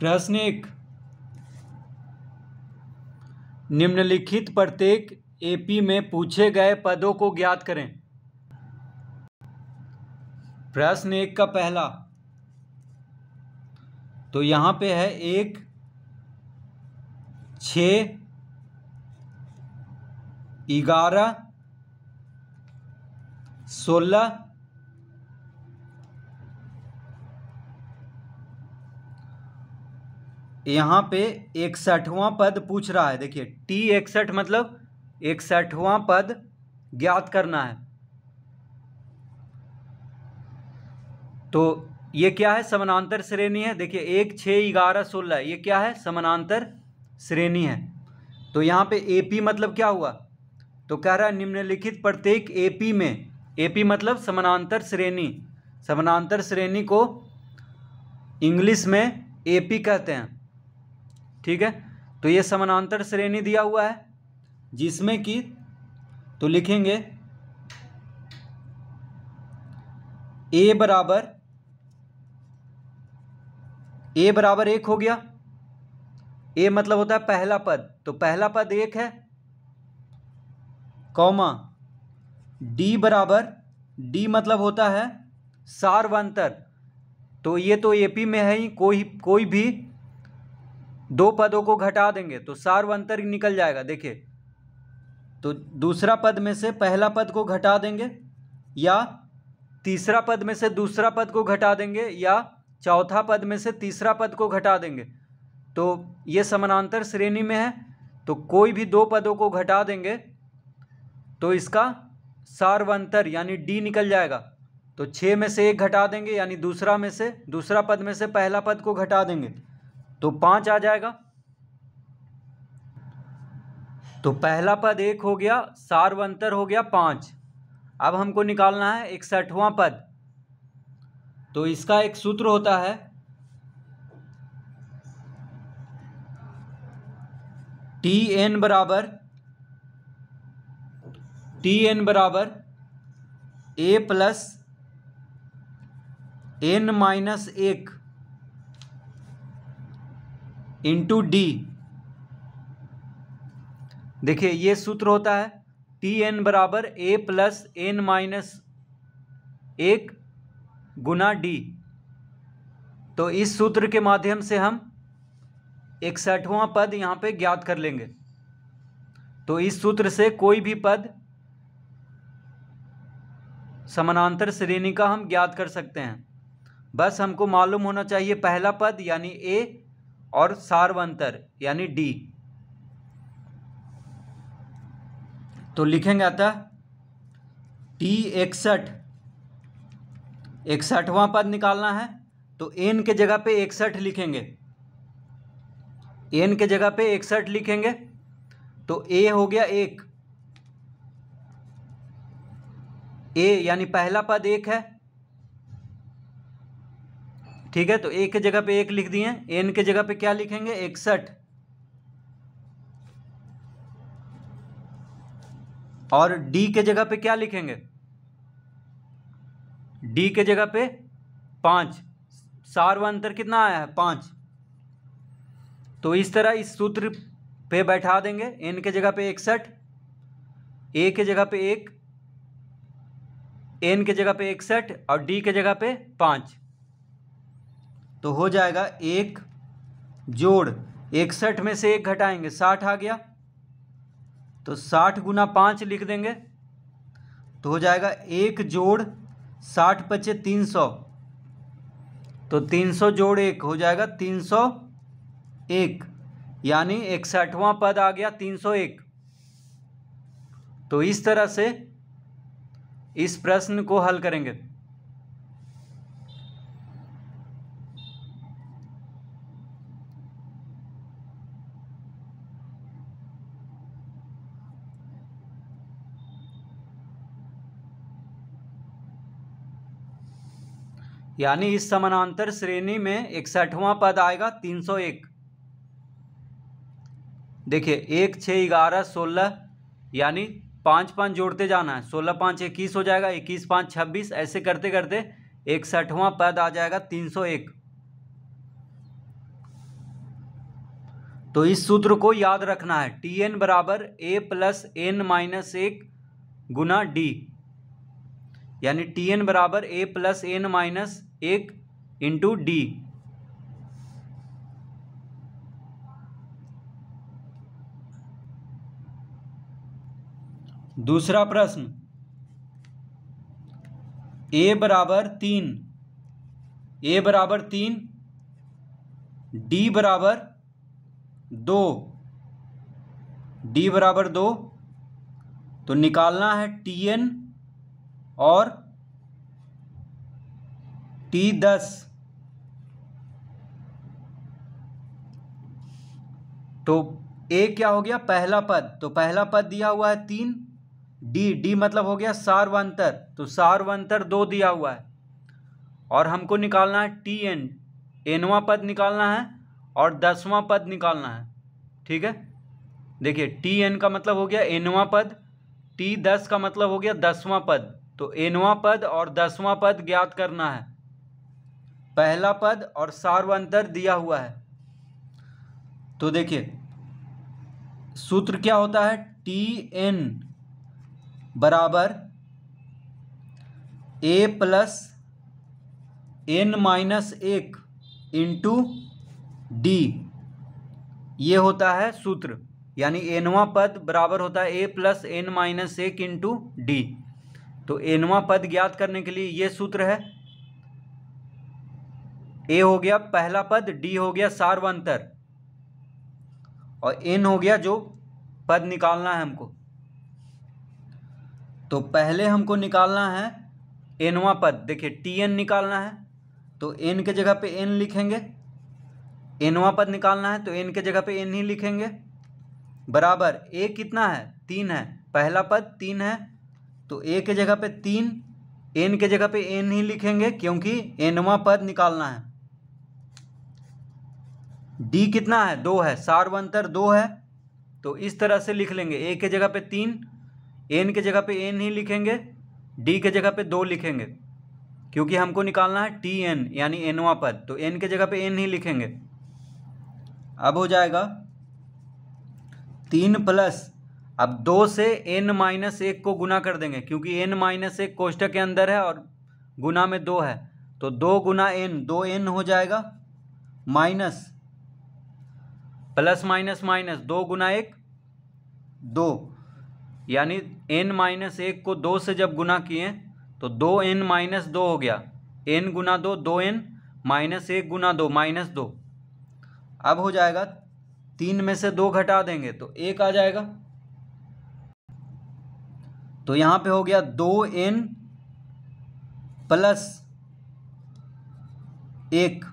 प्रश्न एक निम्नलिखित प्रत्येक एपी में पूछे गए पदों को ज्ञात करें प्रश्न एक का पहला तो यहां पे है एक छ ग्यारह सोलह यहाँ पे इकसठवां पद पूछ रहा है देखिए टी इकसठ मतलब इकसठवां पद ज्ञात करना है तो ये क्या है समानांतर श्रेणी है देखिए एक छः ग्यारह सोलह ये क्या है समानांतर श्रेणी है तो यहाँ पे एपी मतलब क्या हुआ तो कह रहा है निम्नलिखित प्रत्येक एपी में एपी मतलब समानांतर श्रेणी समानांतर श्रेणी को इंग्लिश में एपी कहते हैं ठीक है तो ये समानांतर श्रेणी दिया हुआ है जिसमें कि तो लिखेंगे ए बराबर ए बराबर एक हो गया ए मतलब होता है पहला पद तो पहला पद एक है कौमा डी बराबर डी मतलब होता है सार्वांतर तो ये तो एपी में है ही कोई कोई भी दो पदों को घटा देंगे तो सार्वंतर निकल जाएगा देखिए तो दूसरा पद में से पहला पद को घटा देंगे या तीसरा पद में से दूसरा पद को घटा देंगे या चौथा पद में से तीसरा पद को घटा देंगे तो ये समानांतर श्रेणी में है तो कोई भी दो पदों को घटा देंगे तो इसका सार्वंतर यानी डी निकल जाएगा तो छः में से एक घटा देंगे यानी दूसरा में से दूसरा पद में से पहला पद को घटा देंगे तो पाँच आ जाएगा तो पहला पद एक हो गया सार्वंतर हो गया पाँच अब हमको निकालना है इकसठवां पद तो इसका एक सूत्र होता है टी एन बराबर टी एन बराबर ए प्लस एन माइनस एक इंटू डी देखिए ये सूत्र होता है टी एन बराबर ए प्लस एन माइनस एक गुना डी तो इस सूत्र के माध्यम से हम इकसठवां पद यहाँ पे ज्ञात कर लेंगे तो इस सूत्र से कोई भी पद समानांतर श्रेणी का हम ज्ञात कर सकते हैं बस हमको मालूम होना चाहिए पहला पद यानी ए और सार्वंतर यानी डी तो लिखेंगे आता टी इकसठ इकसठवां पद निकालना है तो एन के जगह पे इकसठ लिखेंगे एन के जगह पे इकसठ लिखेंगे तो ए हो गया एक ए यानी पहला पद एक है ठीक है तो ए के जगह पे एक लिख दिए एन के जगह पे क्या लिखेंगे इकसठ और डी के जगह पे क्या लिखेंगे डी के जगह पे सार अंतर कितना आया है पांच तो इस तरह इस सूत्र पे बैठा देंगे एन के जगह पे इकसठ ए के जगह पे एक एन के जगह पे इकसठ और डी के जगह पे पांच तो हो जाएगा एक जोड़ इकसठ में से एक घटाएंगे साठ आ गया तो साठ गुना पाँच लिख देंगे तो हो जाएगा एक जोड़ साठ पचे तीन सौ तो तीन सौ जोड़ एक हो जाएगा तीन सौ एक यानी इकसठवां पद आ गया तीन सौ एक तो इस तरह से इस प्रश्न को हल करेंगे यानी इस समानांतर श्रेणी में इकसठवां पद आएगा तीन सौ एक देखिए एक छः ग्यारह सोलह यानी पाँच पाँच जोड़ते जाना है सोलह पाँच इक्कीस हो जाएगा इक्कीस पाँच छब्बीस ऐसे करते करते इकसठवां पद आ जाएगा तीन सौ एक तो इस सूत्र को याद रखना है टी एन बराबर ए प्लस एन माइनस एक गुना डी यानी टी एन बराबर ए प्लस एन माइनस एक इंटू डी दूसरा प्रश्न ए बराबर तीन ए बराबर तीन डी बराबर दो डी बराबर दो तो निकालना है टी एन और टी दस तो ए क्या हो गया पहला पद तो पहला पद दिया हुआ है तीन डी डी मतलब हो गया सार्वंतर तो सार्वंतर दो दिया हुआ है और हमको निकालना है टी एन एनवा पद निकालना है और दसवां पद निकालना है ठीक है देखिए टी एन का मतलब हो गया एनवा पद टी दस का मतलब हो गया दसवां पद तो एनवा पद और दसवां पद ज्ञात करना है पहला पद और सार्वंतर दिया हुआ है तो देखिए सूत्र क्या होता है टी एन बराबर ए प्लस एन माइनस एक इंटू डी ये होता है सूत्र यानी एनवा पद बराबर होता है ए प्लस एन माइनस एक इंटू डी तो एनवा पद ज्ञात करने के लिए ये सूत्र है ए हो गया पहला पद डी हो गया सार्वंतर और एन हो गया जो पद निकालना है हमको तो पहले हमको निकालना है एनवा पद देखिए टी एन निकालना है तो एन के जगह पे एन लिखेंगे एनवा पद निकालना है तो एन के जगह पे एन ही लिखेंगे बराबर ए कितना है तीन है पहला पद तीन है तो ए के जगह पे तीन एन के जगह पे एन ही लिखेंगे क्योंकि एनवा पद निकालना है डी कितना है दो है सार्वंतर दो है तो इस तरह से लिख लेंगे ए के जगह पे तीन एन के जगह पे एन ही लिखेंगे डी के जगह पे दो लिखेंगे क्योंकि हमको निकालना है टी एन यानी एनवा पद तो एन के जगह पे एन ही लिखेंगे अब हो जाएगा तीन प्लस अब दो से एन माइनस एक को गुना कर देंगे क्योंकि एन माइनस एक कोष्टक के अंदर है और गुना में दो है तो दो गुना एन दो एन हो जाएगा माइनस प्लस माइनस माइनस दो गुना एक दो यानी एन माइनस एक को दो से जब गुना किए तो दो एन माइनस दो हो गया एन गुना दो दो एन माइनस एक गुना दो माइनस दो अब हो जाएगा तीन में से दो घटा देंगे तो एक आ जाएगा तो यहां पे हो गया दो एन प्लस एक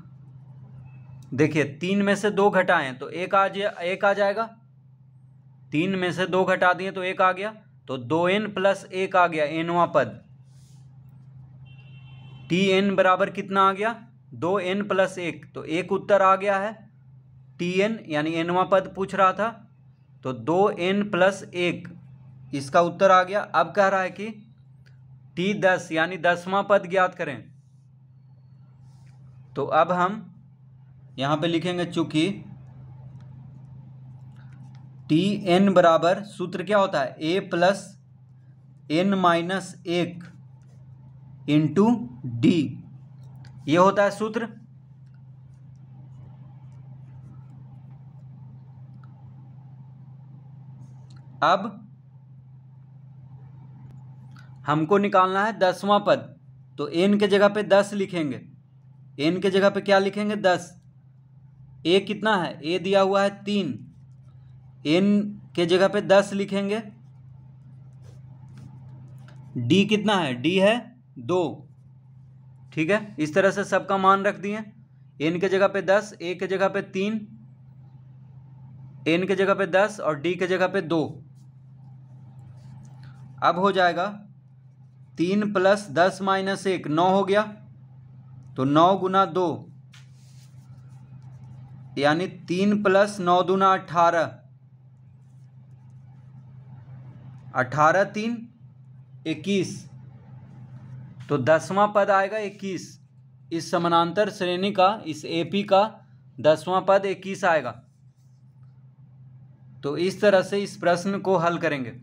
देखिए तीन में से दो घटाएं तो एक आ जा एक आ जाएगा तीन में से दो घटा दिए तो एक आ गया तो दो एन प्लस एक आ गया एनवा पद टी एन बराबर कितना आ गया दो एन प्लस एक तो एक उत्तर आ गया है टी एन यानी एनवा पद पूछ रहा था तो दो एन प्लस एक इसका उत्तर आ गया अब कह रहा है कि टी दस यानी दसवां पद ज्ञात करें तो अब हम यहां पे लिखेंगे चूंकि टी एन बराबर सूत्र क्या होता है ए प्लस एन माइनस एक इंटू डी ये होता है सूत्र अब हमको निकालना है दसवां पद तो एन के जगह पे दस लिखेंगे एन के जगह पे क्या लिखेंगे दस ए कितना है ए दिया हुआ है तीन एन के जगह पे दस लिखेंगे डी कितना है डी है दो ठीक है इस तरह से सबका मान रख दिए एन के जगह पे दस ए के जगह पे तीन एन के जगह पे दस और डी के जगह पे दो अब हो जाएगा तीन प्लस दस माइनस एक नौ हो गया तो नौ गुना दो यानी तीन प्लस नौ दुना अठारह अठारह तीन इक्कीस तो दसवां पद आएगा इक्कीस इस समानांतर श्रेणी का इस एपी का दसवां पद इक्कीस आएगा तो इस तरह से इस प्रश्न को हल करेंगे